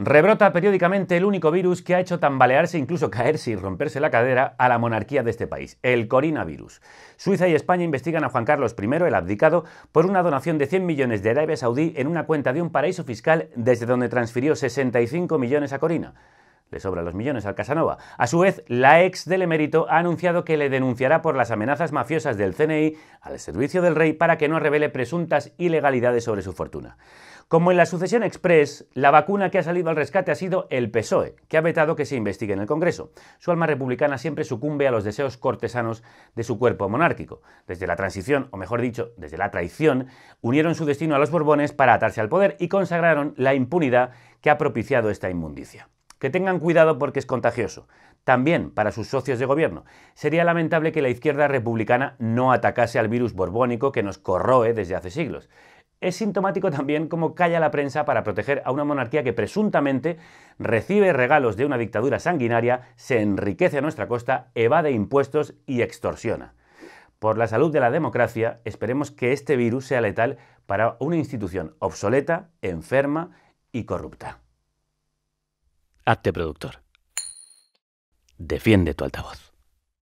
Rebrota periódicamente el único virus que ha hecho tambalearse, incluso caerse y romperse la cadera a la monarquía de este país, el coronavirus. Suiza y España investigan a Juan Carlos I, el abdicado, por una donación de 100 millones de Arabia Saudí en una cuenta de un paraíso fiscal desde donde transfirió 65 millones a Corina. Le sobran los millones al Casanova. A su vez, la ex del emérito ha anunciado que le denunciará por las amenazas mafiosas del CNI al servicio del rey para que no revele presuntas ilegalidades sobre su fortuna. Como en la sucesión express, la vacuna que ha salido al rescate ha sido el PSOE, que ha vetado que se investigue en el Congreso. Su alma republicana siempre sucumbe a los deseos cortesanos de su cuerpo monárquico. Desde la transición, o mejor dicho, desde la traición, unieron su destino a los Borbones para atarse al poder y consagraron la impunidad que ha propiciado esta inmundicia que tengan cuidado porque es contagioso. También para sus socios de gobierno. Sería lamentable que la izquierda republicana no atacase al virus borbónico que nos corroe desde hace siglos. Es sintomático también cómo calla la prensa para proteger a una monarquía que presuntamente recibe regalos de una dictadura sanguinaria, se enriquece a nuestra costa, evade impuestos y extorsiona. Por la salud de la democracia, esperemos que este virus sea letal para una institución obsoleta, enferma y corrupta. Hazte productor. Defiende tu altavoz.